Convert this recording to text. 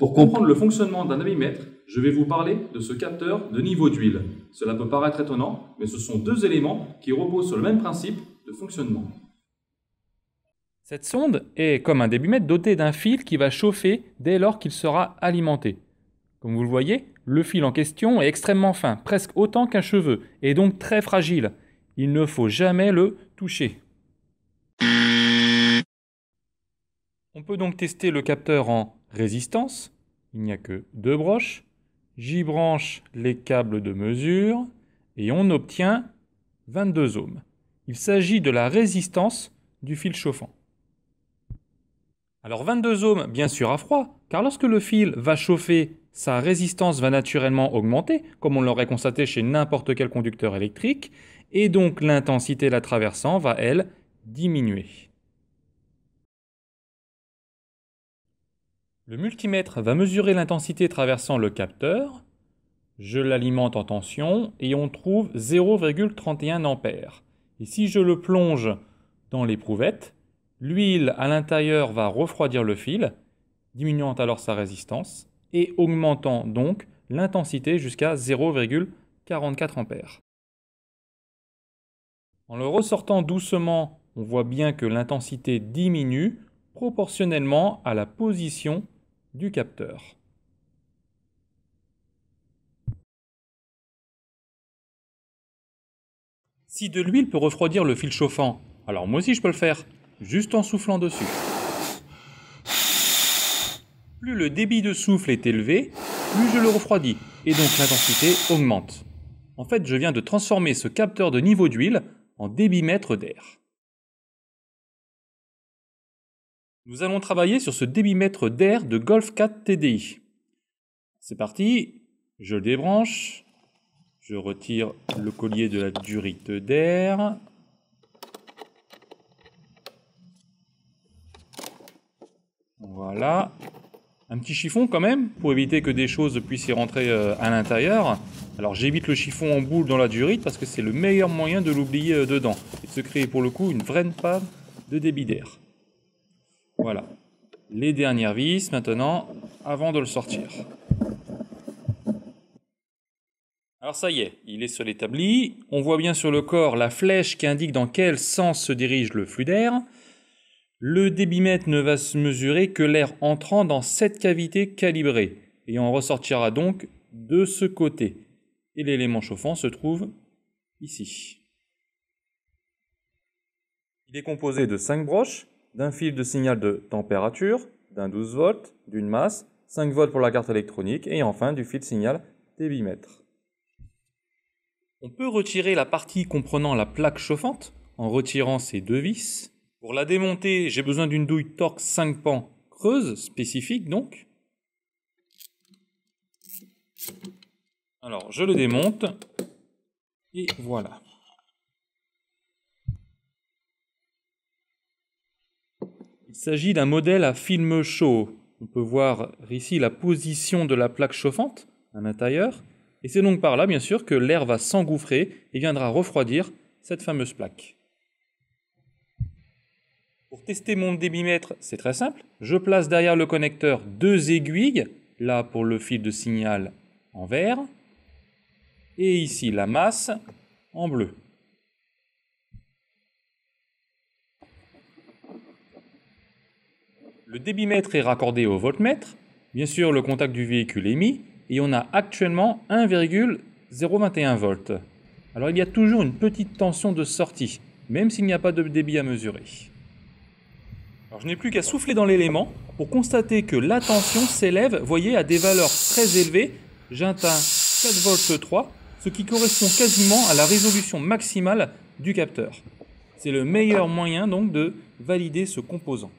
Pour comprendre le fonctionnement d'un amimètre, je vais vous parler de ce capteur de niveau d'huile. Cela peut paraître étonnant, mais ce sont deux éléments qui reposent sur le même principe de fonctionnement. Cette sonde est comme un débitmètre doté d'un fil qui va chauffer dès lors qu'il sera alimenté. Comme vous le voyez, le fil en question est extrêmement fin, presque autant qu'un cheveu, et donc très fragile. Il ne faut jamais le toucher. On peut donc tester le capteur en résistance. Il n'y a que deux broches. J'y branche les câbles de mesure et on obtient 22 ohms. Il s'agit de la résistance du fil chauffant. Alors 22 ohms, bien sûr à froid, car lorsque le fil va chauffer, sa résistance va naturellement augmenter, comme on l'aurait constaté chez n'importe quel conducteur électrique, et donc l'intensité la traversant va, elle, diminuer. Le multimètre va mesurer l'intensité traversant le capteur. Je l'alimente en tension et on trouve 0,31 ampères. Et si je le plonge dans l'éprouvette, l'huile à l'intérieur va refroidir le fil, diminuant alors sa résistance et augmentant donc l'intensité jusqu'à 0,44 ampères. En le ressortant doucement, on voit bien que l'intensité diminue proportionnellement à la position du capteur Si de l'huile peut refroidir le fil chauffant, alors moi aussi je peux le faire, juste en soufflant dessus. Plus le débit de souffle est élevé, plus je le refroidis, et donc l'intensité augmente. En fait, je viens de transformer ce capteur de niveau d'huile en débitmètre d'air. Nous allons travailler sur ce débitmètre d'air de Golf 4 TDI. C'est parti, je le débranche, je retire le collier de la durite d'air. Voilà, un petit chiffon quand même, pour éviter que des choses puissent y rentrer euh, à l'intérieur. Alors j'évite le chiffon en boule dans la durite parce que c'est le meilleur moyen de l'oublier euh, dedans et de se créer pour le coup une vraie pâte de débit d'air. Voilà. Les dernières vis maintenant, avant de le sortir. Alors ça y est, il est seul l'établi. On voit bien sur le corps la flèche qui indique dans quel sens se dirige le flux d'air. Le débitmètre ne va se mesurer que l'air entrant dans cette cavité calibrée et on ressortira donc de ce côté. Et l'élément chauffant se trouve ici. Il est composé de cinq broches d'un fil de signal de température, d'un 12 volts, d'une masse, 5 volts pour la carte électronique et enfin du fil de signal débitmètre. On peut retirer la partie comprenant la plaque chauffante en retirant ces deux vis. Pour la démonter, j'ai besoin d'une douille torque 5 pans creuse spécifique donc. Alors je le démonte et voilà. Il s'agit d'un modèle à film chaud. On peut voir ici la position de la plaque chauffante à l'intérieur. Et c'est donc par là, bien sûr, que l'air va s'engouffrer et viendra refroidir cette fameuse plaque. Pour tester mon débitmètre, c'est très simple. Je place derrière le connecteur deux aiguilles, là pour le fil de signal en vert, et ici la masse en bleu. Le débitmètre est raccordé au voltmètre. Bien sûr, le contact du véhicule est mis et on a actuellement 1,021 volts. Alors il y a toujours une petite tension de sortie, même s'il n'y a pas de débit à mesurer. Alors je n'ai plus qu'à souffler dans l'élément pour constater que la tension s'élève, voyez, à des valeurs très élevées. J'atteins 4 volts 3, ce qui correspond quasiment à la résolution maximale du capteur. C'est le meilleur moyen donc de valider ce composant.